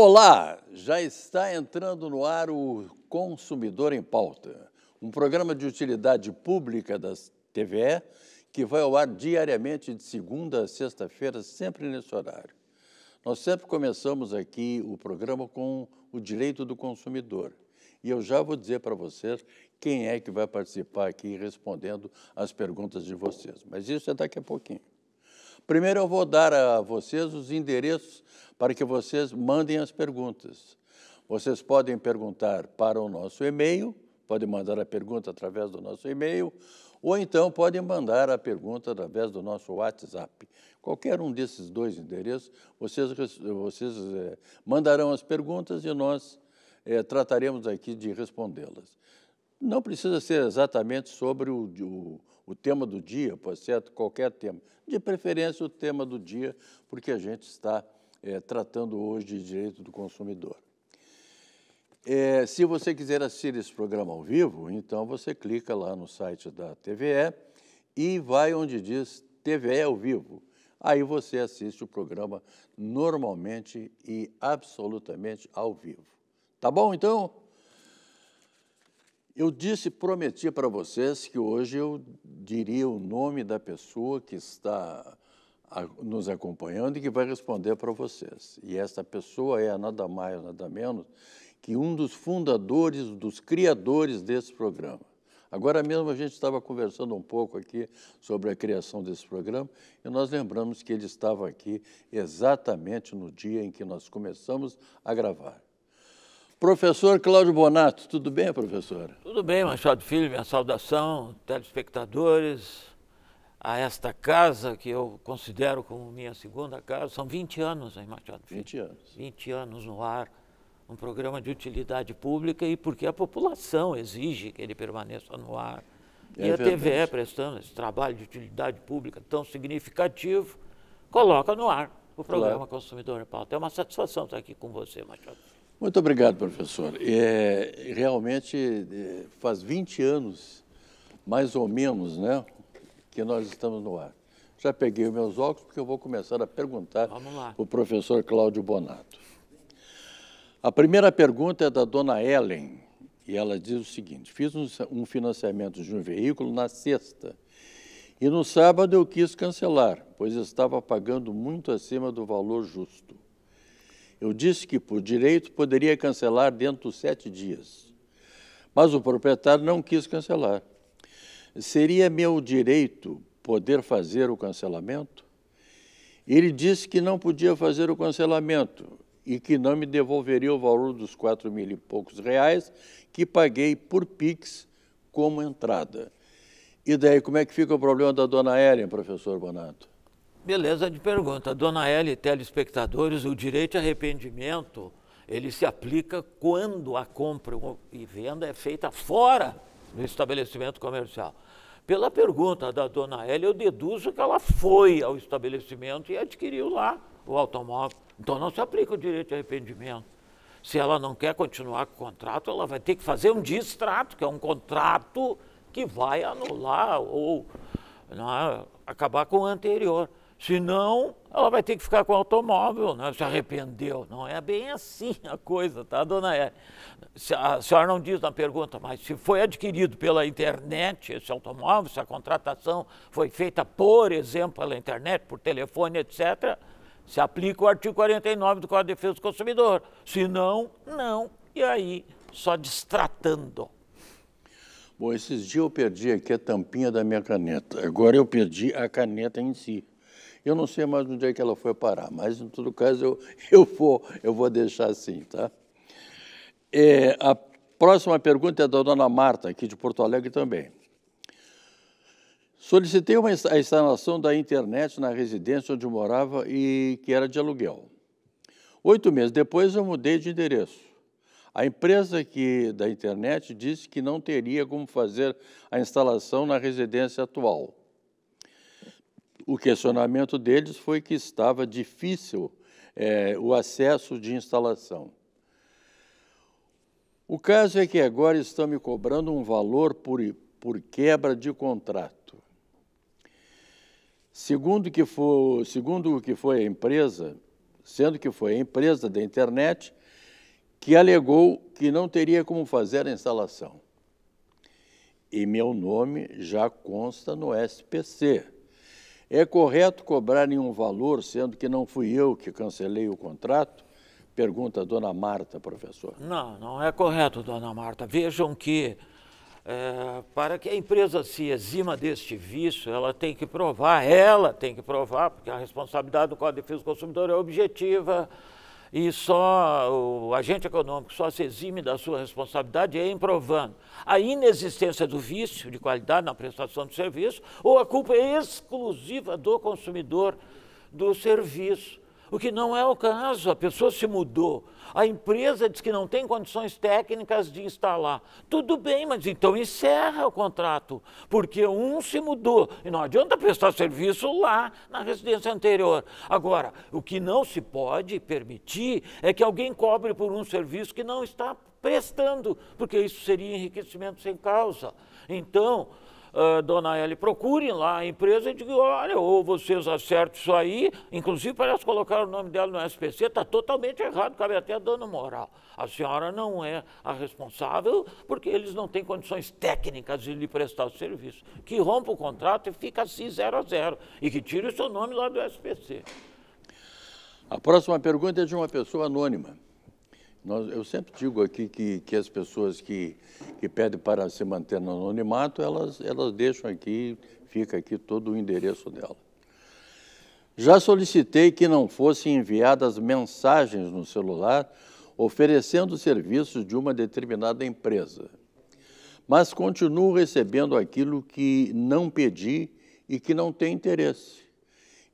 Olá, já está entrando no ar o Consumidor em Pauta, um programa de utilidade pública da TVE que vai ao ar diariamente de segunda a sexta-feira, sempre nesse horário. Nós sempre começamos aqui o programa com o direito do consumidor. E eu já vou dizer para vocês quem é que vai participar aqui respondendo às perguntas de vocês. Mas isso é daqui a pouquinho. Primeiro eu vou dar a vocês os endereços para que vocês mandem as perguntas. Vocês podem perguntar para o nosso e-mail, podem mandar a pergunta através do nosso e-mail, ou então podem mandar a pergunta através do nosso WhatsApp. Qualquer um desses dois endereços, vocês, vocês é, mandarão as perguntas e nós é, trataremos aqui de respondê-las. Não precisa ser exatamente sobre o, o, o tema do dia, por certo, qualquer tema. De preferência, o tema do dia, porque a gente está é, tratando hoje de direito do consumidor. É, se você quiser assistir esse programa ao vivo, então você clica lá no site da TVE e vai onde diz TVE ao vivo. Aí você assiste o programa normalmente e absolutamente ao vivo. Tá bom, então? Eu disse, prometi para vocês que hoje eu diria o nome da pessoa que está nos acompanhando e que vai responder para vocês. E essa pessoa é nada mais, nada menos que um dos fundadores, dos criadores desse programa. Agora mesmo a gente estava conversando um pouco aqui sobre a criação desse programa e nós lembramos que ele estava aqui exatamente no dia em que nós começamos a gravar. Professor Cláudio Bonato, tudo bem, professora? Tudo bem, Machado Filho, minha saudação, telespectadores, a esta casa que eu considero como minha segunda casa. São 20 anos, hein, Machado Filho? 20 anos. 20 anos no ar, um programa de utilidade pública e porque a população exige que ele permaneça no ar. É e a TVE, prestando esse trabalho de utilidade pública tão significativo, coloca no ar o programa claro. Consumidor em Pauta. É uma satisfação estar aqui com você, Machado Filho. Muito obrigado, professor. É, realmente é, faz 20 anos, mais ou menos, né, que nós estamos no ar. Já peguei os meus óculos porque eu vou começar a perguntar o professor Cláudio Bonato. A primeira pergunta é da dona Ellen, e ela diz o seguinte: fiz um financiamento de um veículo na sexta. E no sábado eu quis cancelar, pois estava pagando muito acima do valor justo. Eu disse que, por direito, poderia cancelar dentro de sete dias. Mas o proprietário não quis cancelar. Seria meu direito poder fazer o cancelamento? Ele disse que não podia fazer o cancelamento e que não me devolveria o valor dos quatro mil e poucos reais que paguei por Pix como entrada. E daí, como é que fica o problema da dona Helen, professor Bonato? Beleza de pergunta. Dona L, telespectadores, o direito de arrependimento, ele se aplica quando a compra e venda é feita fora do estabelecimento comercial. Pela pergunta da dona L, eu deduzo que ela foi ao estabelecimento e adquiriu lá o automóvel. Então não se aplica o direito de arrependimento. Se ela não quer continuar com o contrato, ela vai ter que fazer um distrato, que é um contrato que vai anular ou é, acabar com o anterior. Senão, ela vai ter que ficar com o automóvel, né? se arrependeu. Não é bem assim a coisa, tá, dona Hélio? A senhora não diz na pergunta, mas se foi adquirido pela internet esse automóvel, se a contratação foi feita, por exemplo, pela internet, por telefone, etc., se aplica o artigo 49 do Código de Defesa do Consumidor. Se não, não. E aí, só destratando. Bom, esses dias eu perdi aqui a tampinha da minha caneta. Agora eu perdi a caneta em si. Eu não sei mais onde é que ela foi parar, mas em todo caso eu, eu, vou, eu vou deixar assim, tá? É, a próxima pergunta é da dona Marta, aqui de Porto Alegre também. Solicitei uma, a instalação da internet na residência onde morava e que era de aluguel. Oito meses depois eu mudei de endereço. A empresa que, da internet disse que não teria como fazer a instalação na residência atual o questionamento deles foi que estava difícil é, o acesso de instalação. O caso é que agora estão me cobrando um valor por, por quebra de contrato. Segundo, que for, segundo o que foi a empresa, sendo que foi a empresa da internet, que alegou que não teria como fazer a instalação. E meu nome já consta no SPC. É correto cobrar nenhum valor, sendo que não fui eu que cancelei o contrato? Pergunta a dona Marta, professor. Não, não é correto, dona Marta. Vejam que é, para que a empresa se exima deste vício, ela tem que provar, ela tem que provar, porque a responsabilidade do Código de Defesa do Consumidor é objetiva, e só o agente econômico só se exime da sua responsabilidade em é provando a inexistência do vício de qualidade na prestação do serviço ou a culpa exclusiva do consumidor do serviço o que não é o caso. A pessoa se mudou. A empresa diz que não tem condições técnicas de instalar. Tudo bem, mas então encerra o contrato, porque um se mudou. E não adianta prestar serviço lá na residência anterior. Agora, o que não se pode permitir é que alguém cobre por um serviço que não está prestando, porque isso seria enriquecimento sem causa. Então, uh, dona Eli, procurem lá a empresa e digam, olha, ou vocês acertam isso aí, inclusive parece colocar o nome dela no SPC, está totalmente errado, cabe até a dona moral. A senhora não é a responsável porque eles não têm condições técnicas de lhe prestar o serviço. Que rompa o contrato e fica assim zero a zero e que tire o seu nome lá do SPC. A próxima pergunta é de uma pessoa anônima. Nós, eu sempre digo aqui que, que as pessoas que, que pedem para se manter no anonimato, elas, elas deixam aqui, fica aqui todo o endereço dela. Já solicitei que não fossem enviadas mensagens no celular oferecendo serviços de uma determinada empresa, mas continuo recebendo aquilo que não pedi e que não tem interesse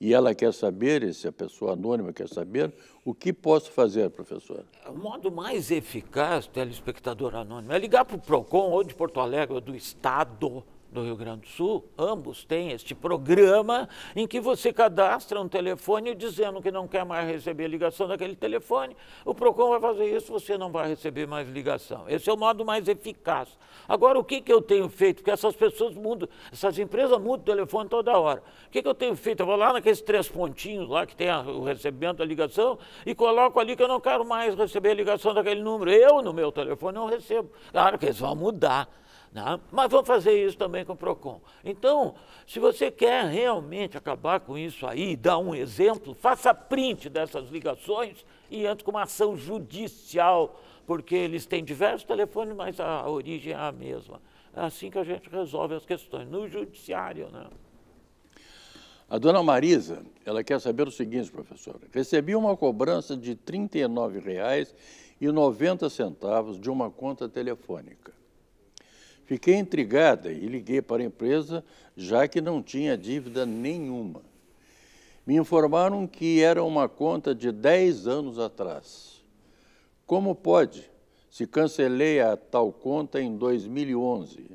e ela quer saber, se a pessoa anônima quer saber, o que posso fazer, professor? É o modo mais eficaz, telespectador anônimo, é ligar para o PROCON, ou de Porto Alegre, ou do Estado, do Rio Grande do Sul, ambos têm este programa em que você cadastra um telefone dizendo que não quer mais receber ligação daquele telefone. O PROCON vai fazer isso, você não vai receber mais ligação. Esse é o modo mais eficaz. Agora, o que, que eu tenho feito? Porque essas pessoas mudam, essas empresas mudam o telefone toda hora. O que, que eu tenho feito? Eu vou lá naqueles três pontinhos lá que tem a, o recebimento da ligação e coloco ali que eu não quero mais receber ligação daquele número. Eu, no meu telefone, não recebo. Claro que eles vão mudar. Né? mas vamos fazer isso também com o PROCON. Então, se você quer realmente acabar com isso aí, dar um exemplo, faça print dessas ligações e entre com uma ação judicial, porque eles têm diversos telefones, mas a origem é a mesma. É assim que a gente resolve as questões, no judiciário, né? A dona Marisa, ela quer saber o seguinte, professora. Recebi uma cobrança de R$ 39,90 de uma conta telefônica. Fiquei intrigada e liguei para a empresa, já que não tinha dívida nenhuma. Me informaram que era uma conta de 10 anos atrás. Como pode, se cancelei a tal conta em 2011?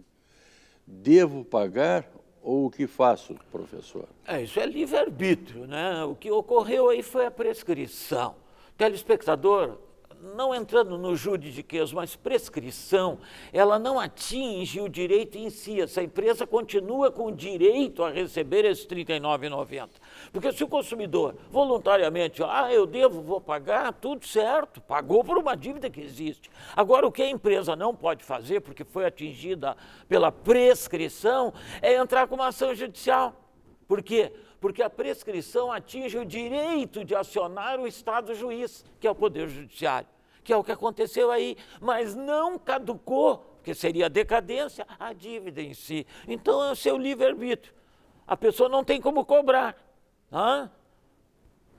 Devo pagar ou o que faço, professor? É, isso é livre-arbítrio, né? O que ocorreu aí foi a prescrição. Telespectador, não entrando no juridiquês, mas prescrição, ela não atinge o direito em si. Essa empresa continua com o direito a receber esse R$ 39,90. Porque se o consumidor voluntariamente, ah, eu devo, vou pagar, tudo certo, pagou por uma dívida que existe. Agora, o que a empresa não pode fazer, porque foi atingida pela prescrição, é entrar com uma ação judicial. Por quê? porque a prescrição atinge o direito de acionar o Estado juiz, que é o Poder Judiciário, que é o que aconteceu aí, mas não caducou, porque seria a decadência, a dívida em si. Então é o seu livre-arbítrio. A pessoa não tem como cobrar. Hã?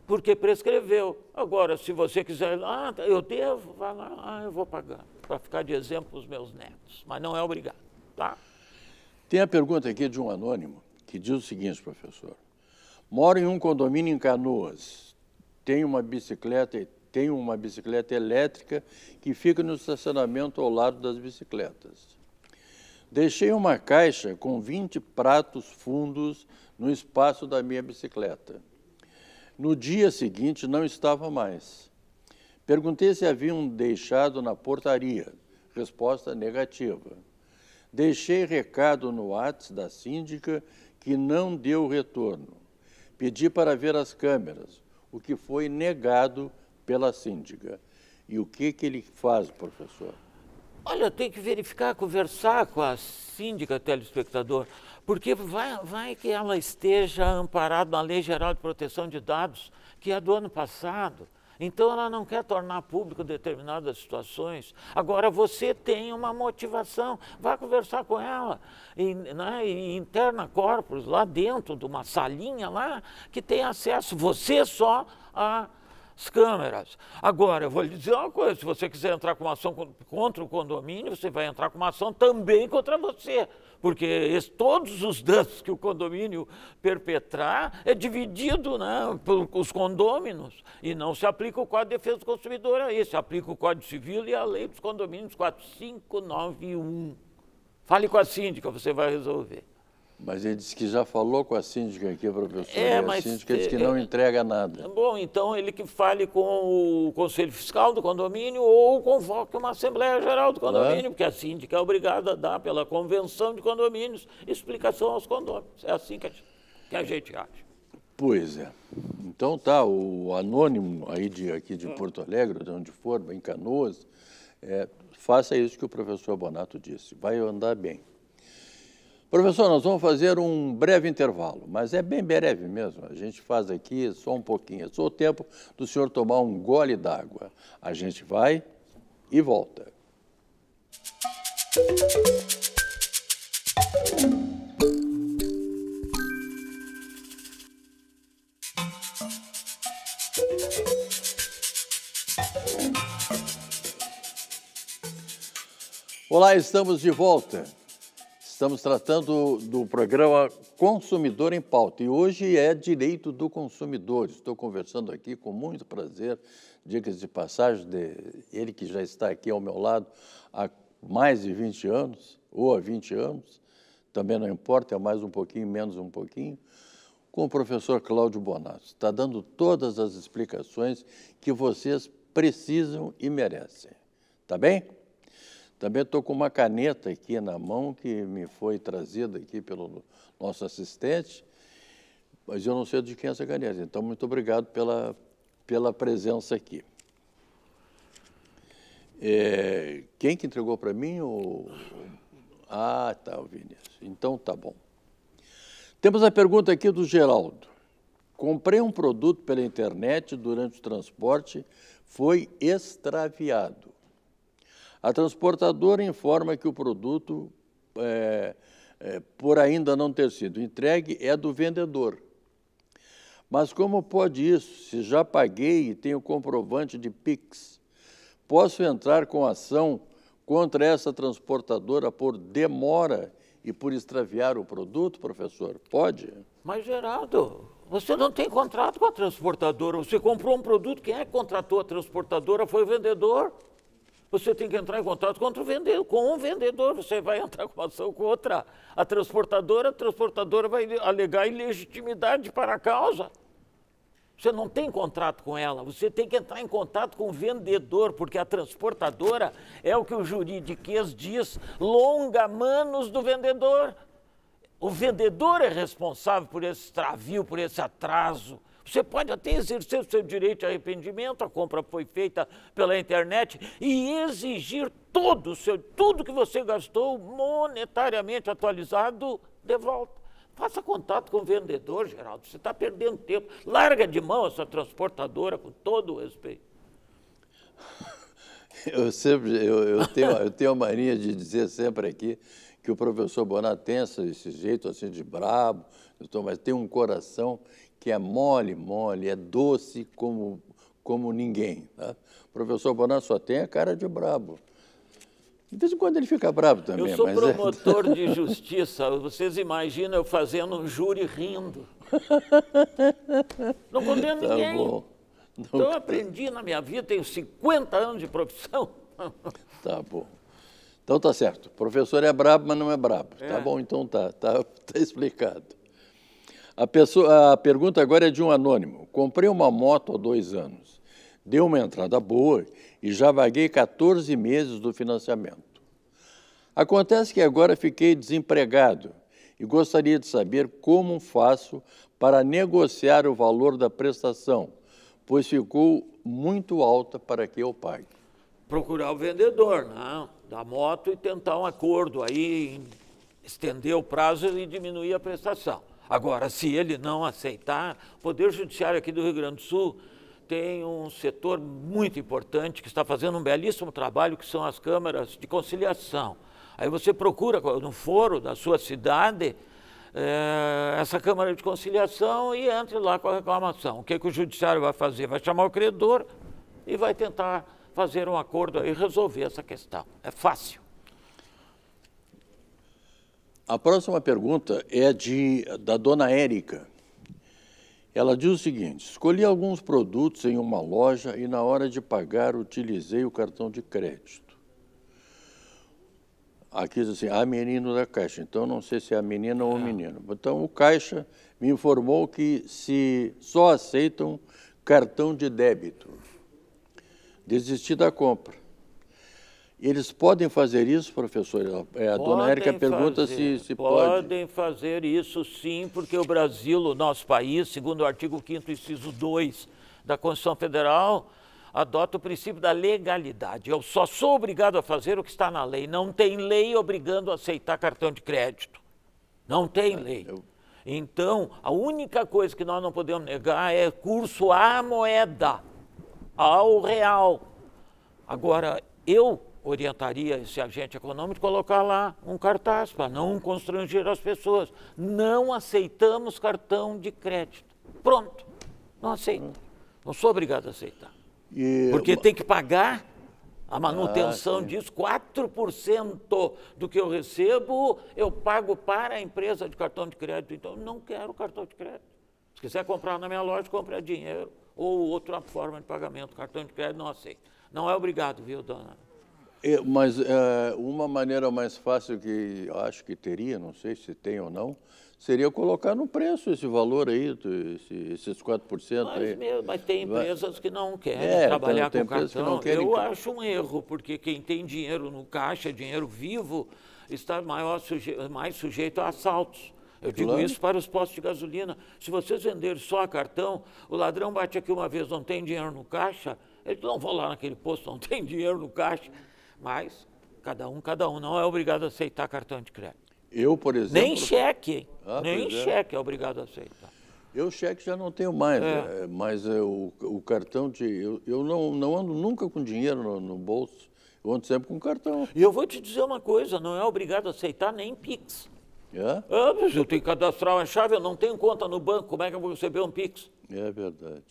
porque prescreveu. Agora, se você quiser, ah, tá, eu devo, vai lá, ah, eu vou pagar, para ficar de exemplo os meus netos, mas não é obrigado, tá? Tem a pergunta aqui de um anônimo que diz o seguinte, professor. Moro em um condomínio em Canoas. Tenho uma bicicleta, tenho uma bicicleta elétrica que fica no estacionamento ao lado das bicicletas. Deixei uma caixa com 20 pratos fundos no espaço da minha bicicleta. No dia seguinte não estava mais. Perguntei se haviam deixado na portaria. Resposta negativa. Deixei recado no WhatsApp da síndica que não deu retorno. Pedi para ver as câmeras, o que foi negado pela síndica. E o que, que ele faz, professor? Olha, tem que verificar, conversar com a síndica telespectador, porque vai, vai que ela esteja amparada na Lei Geral de Proteção de Dados, que é do ano passado. Então ela não quer tornar público determinadas situações. Agora você tem uma motivação, vá conversar com ela. E, né, e interna corpos lá dentro de uma salinha lá que tem acesso, você só a as câmeras. Agora, eu vou lhe dizer uma coisa: se você quiser entrar com uma ação contra o condomínio, você vai entrar com uma ação também contra você. Porque esse, todos os danos que o condomínio perpetrar é dividido né, pelos condôminos e não se aplica o Código de Defesa do Consumidor aí, se aplica o Código Civil e a Lei dos Condomínios 4591. Fale com a síndica, você vai resolver. Mas ele disse que já falou com a síndica aqui, professor. É, mas, a síndica disse que é, não é. entrega nada. Tá bom, então ele que fale com o Conselho Fiscal do condomínio ou convoque uma Assembleia Geral do condomínio, porque a síndica é obrigada a dar pela Convenção de Condomínios explicação aos condôminos. É assim que a, que a gente acha. Pois é. Então tá, o anônimo aí de, aqui de Porto Alegre, de onde for, em Canoas, é, faça isso que o professor Bonato disse. Vai andar bem. Professor, nós vamos fazer um breve intervalo, mas é bem breve mesmo. A gente faz aqui só um pouquinho, é só o tempo do senhor tomar um gole d'água. A gente vai e volta. Olá, estamos de volta. Estamos tratando do programa Consumidor em Pauta e hoje é Direito do Consumidor. Estou conversando aqui com muito prazer, dicas de passagem, de ele que já está aqui ao meu lado há mais de 20 anos, ou há 20 anos, também não importa, é mais um pouquinho, menos um pouquinho, com o professor Cláudio Bonato. Está dando todas as explicações que vocês precisam e merecem. Tá bem? Também estou com uma caneta aqui na mão que me foi trazida aqui pelo nosso assistente, mas eu não sei de quem é essa caneta. Então, muito obrigado pela, pela presença aqui. É, quem que entregou para mim? O... Ah, tá, o Vinícius. Então tá bom. Temos a pergunta aqui do Geraldo. Comprei um produto pela internet durante o transporte, foi extraviado. A transportadora informa que o produto, é, é, por ainda não ter sido entregue, é do vendedor. Mas como pode isso, se já paguei e tenho comprovante de PIX? Posso entrar com ação contra essa transportadora por demora e por extraviar o produto, professor? Pode? Mas, Geraldo, você não tem contrato com a transportadora. Você comprou um produto, quem é que contratou a transportadora foi o vendedor você tem que entrar em contato com o vendedor, com um vendedor, você vai entrar com uma ação outra. a transportadora, a transportadora vai alegar ilegitimidade para a causa. Você não tem contrato com ela, você tem que entrar em contato com o vendedor, porque a transportadora é o que o juridiquês diz, longa manos do vendedor. O vendedor é responsável por esse extravio, por esse atraso, você pode até exercer o seu direito de arrependimento, a compra foi feita pela internet, e exigir todo o seu, tudo que você gastou monetariamente atualizado de volta. Faça contato com o vendedor, Geraldo. Você está perdendo tempo. Larga de mão essa transportadora com todo o respeito. Eu sempre, eu, eu tenho, eu tenho a mania de dizer sempre aqui que o professor Bonatensa, esse jeito assim de brabo, mas tem um coração que é mole, mole, é doce como, como ninguém. Tá? O professor Bonan só tem a cara de brabo. De vez em quando ele fica bravo também. Eu sou é promotor é... de justiça. Vocês imaginam eu fazendo um júri rindo. Não condeno tá ninguém. Bom. Não... Então eu aprendi na minha vida, tenho 50 anos de profissão. Tá bom. Então tá certo. O professor é brabo, mas não é brabo. Tá é. Tá bom, então tá. Tá, tá explicado. A, pessoa, a pergunta agora é de um anônimo. Comprei uma moto há dois anos. Deu uma entrada boa e já vaguei 14 meses do financiamento. Acontece que agora fiquei desempregado e gostaria de saber como faço para negociar o valor da prestação, pois ficou muito alta para que eu pague. Procurar o vendedor né, da moto e tentar um acordo aí, estender o prazo e diminuir a prestação. Agora, se ele não aceitar, o Poder Judiciário aqui do Rio Grande do Sul tem um setor muito importante que está fazendo um belíssimo trabalho, que são as câmaras de conciliação. Aí você procura no foro da sua cidade é, essa câmara de conciliação e entre lá com a reclamação. O que, que o judiciário vai fazer? Vai chamar o credor e vai tentar fazer um acordo e resolver essa questão. É fácil. A próxima pergunta é de, da dona Érica. Ela diz o seguinte: escolhi alguns produtos em uma loja e, na hora de pagar, utilizei o cartão de crédito. Aqui diz assim: a ah, menino da caixa. Então, não sei se é a menina ou o é. menino. Então, o caixa me informou que se só aceitam cartão de débito. Desisti da compra. Eles podem fazer isso, professor? É, a podem dona Érica pergunta fazer, se, se pode. Podem fazer isso sim, porque o Brasil, o nosso país, segundo o artigo 5 inciso 2 da Constituição Federal, adota o princípio da legalidade. Eu só sou obrigado a fazer o que está na lei. Não tem lei obrigando a aceitar cartão de crédito. Não tem ah, lei. Então, a única coisa que nós não podemos negar é curso à moeda, ao real. Agora, eu orientaria esse agente econômico colocar lá um cartaz para não constranger as pessoas. Não aceitamos cartão de crédito. Pronto, não aceito. Não sou obrigado a aceitar. E... Porque tem que pagar a manutenção ah, disso, 4% do que eu recebo, eu pago para a empresa de cartão de crédito. Então, não quero cartão de crédito. Se quiser comprar na minha loja, compra dinheiro ou outra forma de pagamento. Cartão de crédito não aceito. Não é obrigado, viu, dona? É, mas é, uma maneira mais fácil que acho que teria, não sei se tem ou não, seria colocar no preço esse valor aí, esse, esses 4% mas, aí. mas tem empresas que não querem é, então, trabalhar tem, tem com cartão. Que Eu acho um erro, porque quem tem dinheiro no caixa, dinheiro vivo, está maior suje... mais sujeito a assaltos. Eu digo isso para os postos de gasolina. Se vocês venderem só a cartão, o ladrão bate aqui uma vez, não tem dinheiro no caixa, ele não vão lá naquele posto, não tem dinheiro no caixa mas cada um, cada um não é obrigado a aceitar cartão de crédito. Eu, por exemplo. Nem cheque. Ah, nem é. cheque é obrigado a aceitar. Eu cheque já não tenho mais, é. é mas é, o, o, cartão de. Eu, eu não, não, ando nunca com dinheiro no, no, bolso, eu ando sempre com cartão. E eu vou te dizer uma coisa: não é obrigado a aceitar nem Pix. É? Ah, mas eu tenho que cadastrar uma chave, eu não tenho conta no banco, como é que eu vou receber um Pix? É verdade.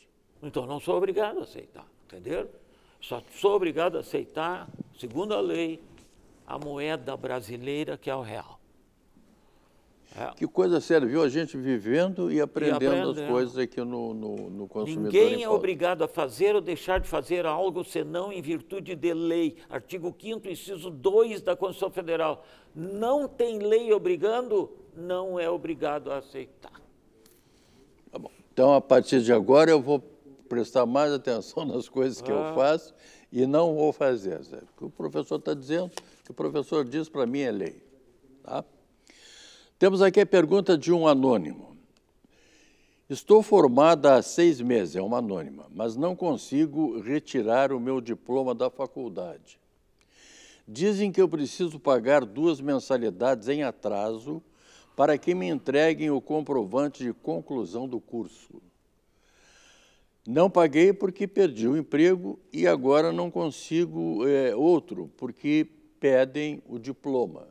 Então não sou obrigado a aceitar, entendeu? Só sou obrigado a aceitar, segundo a lei, a moeda brasileira que é o real. É. Que coisa séria, viu? A gente vivendo e aprendendo, e aprendendo. as coisas aqui no, no, no consumidor. Ninguém é obrigado a fazer ou deixar de fazer algo senão em virtude de lei. Artigo 5, inciso 2 da Constituição Federal. Não tem lei obrigando, não é obrigado a aceitar. Tá bom. Então, a partir de agora, eu vou prestar mais atenção nas coisas que ah. eu faço e não vou fazer. Sabe? O que o professor está dizendo, o que o professor diz para mim é lei. Tá? Temos aqui a pergunta de um anônimo. Estou formada há seis meses, é uma anônima, mas não consigo retirar o meu diploma da faculdade. Dizem que eu preciso pagar duas mensalidades em atraso para que me entreguem o comprovante de conclusão do curso. Não paguei porque perdi o emprego e agora não consigo é, outro, porque pedem o diploma.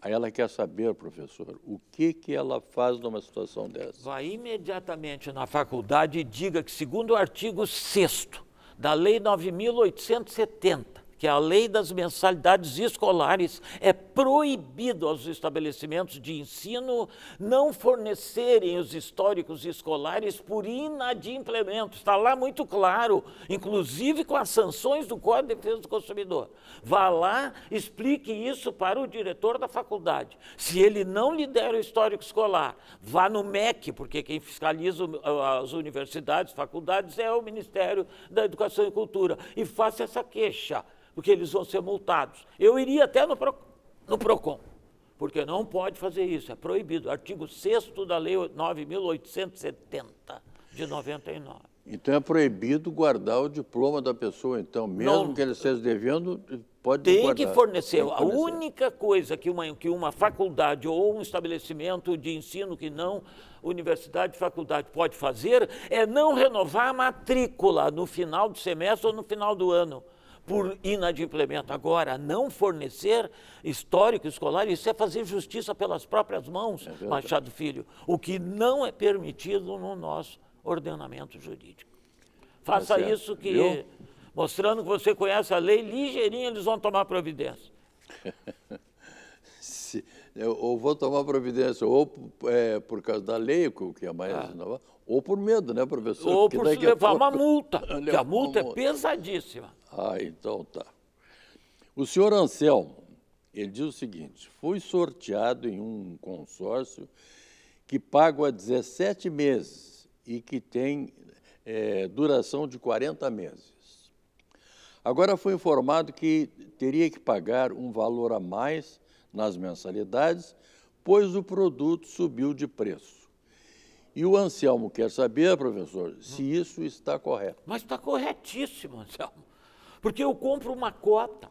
Aí ela quer saber, professor, o que, que ela faz numa situação dessa? Vá imediatamente na faculdade e diga que, segundo o artigo 6 da Lei 9870, que a lei das mensalidades escolares é proibido aos estabelecimentos de ensino não fornecerem os históricos escolares por inadimplemento. Está lá muito claro, inclusive com as sanções do Código de Defesa do Consumidor. Vá lá, explique isso para o diretor da faculdade. Se ele não lhe der o histórico escolar, vá no MEC, porque quem fiscaliza as universidades, faculdades, é o Ministério da Educação e Cultura, e faça essa queixa porque eles vão ser multados. Eu iria até no, Pro, no PROCON, porque não pode fazer isso, é proibido. Artigo 6 da Lei 9870 de 99. Então é proibido guardar o diploma da pessoa, então, mesmo não, que ele esteja devendo, pode tem guardar. Que fornecer. Tem que fornecer. A única coisa que uma, que uma faculdade ou um estabelecimento de ensino que não universidade, faculdade pode fazer é não renovar a matrícula no final do semestre ou no final do ano por inadimplemento. Agora, não fornecer histórico escolar, isso é fazer justiça pelas próprias mãos, é Machado Filho, o que não é permitido no nosso ordenamento jurídico. Faça tá isso que, Viu? mostrando que você conhece a lei, ligeirinho eles vão tomar providência. Se, eu, ou vou tomar providência, ou é, por causa da lei, que é mais ah. nova, ou por medo, né, professor? Ou Porque por se levar pouco... uma multa, que é a multa é pesadíssima. Ah, então tá. O senhor Anselmo, ele diz o seguinte, foi sorteado em um consórcio que pago há 17 meses e que tem é, duração de 40 meses. Agora foi informado que teria que pagar um valor a mais nas mensalidades, pois o produto subiu de preço. E o Anselmo quer saber, professor, se isso está correto. Mas está corretíssimo, Anselmo. Porque eu compro uma cota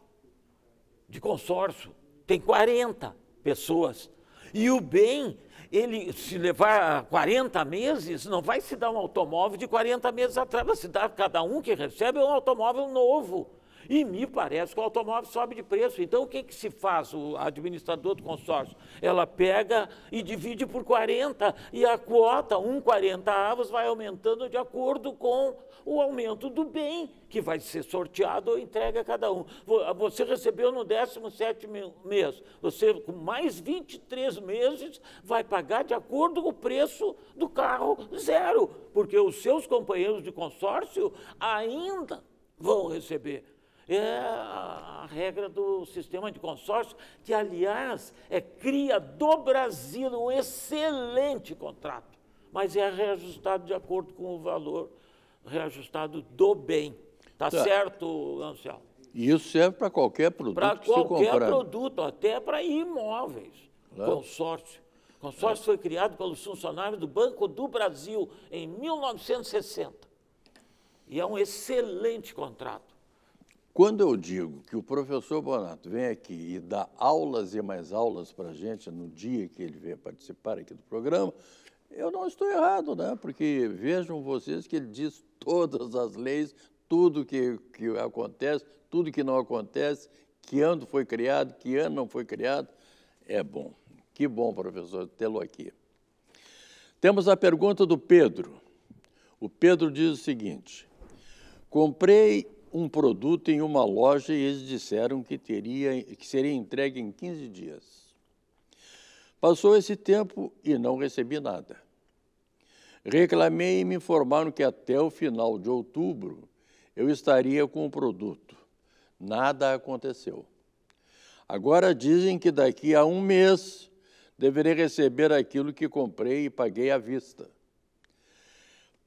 de consórcio, tem 40 pessoas. E o bem, ele se levar 40 meses, não vai se dar um automóvel de 40 meses atrás, vai se dar cada um que recebe um automóvel novo. E me parece que o automóvel sobe de preço. Então, o que, que se faz o administrador do consórcio? Ela pega e divide por 40 e a quota, um avos, vai aumentando de acordo com o aumento do bem que vai ser sorteado ou entregue a cada um. Ah, você recebeu no 17 mês, você com mais 23 meses vai pagar de acordo com o preço do carro zero, porque os seus companheiros de consórcio ainda vão receber é a regra do sistema de consórcio, que, aliás, é cria do Brasil um excelente contrato, mas é reajustado de acordo com o valor reajustado do bem. Tá, tá. certo, Anselmo? E isso serve para qualquer produto pra que qualquer se comprar. produto, até para imóveis. Claro. Consórcio. Consórcio é. foi criado pelos funcionários do Banco do Brasil em 1960. E é um excelente contrato. Quando eu digo que o professor Bonato vem aqui e dá aulas e mais aulas para a gente no dia que ele vem participar aqui do programa, eu não estou errado, né? Porque vejam vocês que ele diz todas as leis, tudo que, que acontece, tudo que não acontece, que ano foi criado, que ano não foi criado. É bom. Que bom, professor, tê-lo aqui. Temos a pergunta do Pedro. O Pedro diz o seguinte: Comprei um produto em uma loja e eles disseram que, teria, que seria entregue em 15 dias. Passou esse tempo e não recebi nada. Reclamei e me informaram que até o final de outubro eu estaria com o produto. Nada aconteceu. Agora dizem que daqui a um mês deverei receber aquilo que comprei e paguei à vista.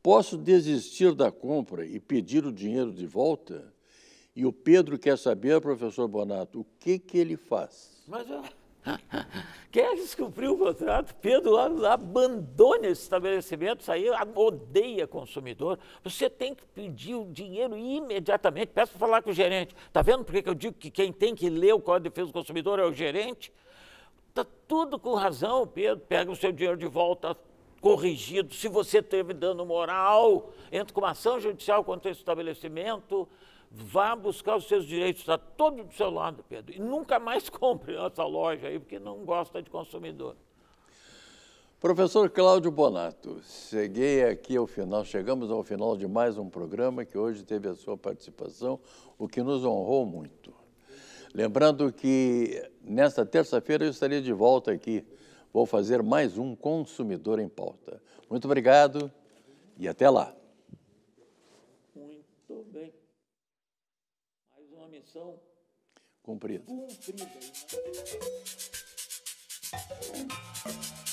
Posso desistir da compra e pedir o dinheiro de volta? E o Pedro quer saber, professor Bonato, o que, que ele faz? Mas quer é descobrir o contrato, Pedro abandona esse estabelecimento, isso aí odeia consumidor. Você tem que pedir o dinheiro imediatamente. Peço para falar com o gerente. Está vendo por que eu digo que quem tem que ler o Código de Defesa do Consumidor é o gerente? Está tudo com razão, Pedro. Pega o seu dinheiro de volta, corrigido. Se você teve dano moral, entre com uma ação judicial contra esse estabelecimento, vá buscar os seus direitos, está todo do seu lado, Pedro. E nunca mais compre nessa loja aí, porque não gosta de consumidor. Professor Cláudio Bonato, cheguei aqui ao final, chegamos ao final de mais um programa que hoje teve a sua participação, o que nos honrou muito. Lembrando que nesta terça-feira eu estaria de volta aqui vou fazer mais um Consumidor em Pauta. Muito obrigado e até lá. Muito bem. Mais uma missão cumprida. cumprida. Né?